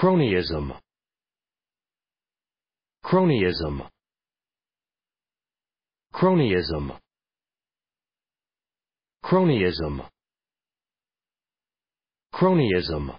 Cronyism. Cronyism. Cronyism. Cronyism. Cronyism.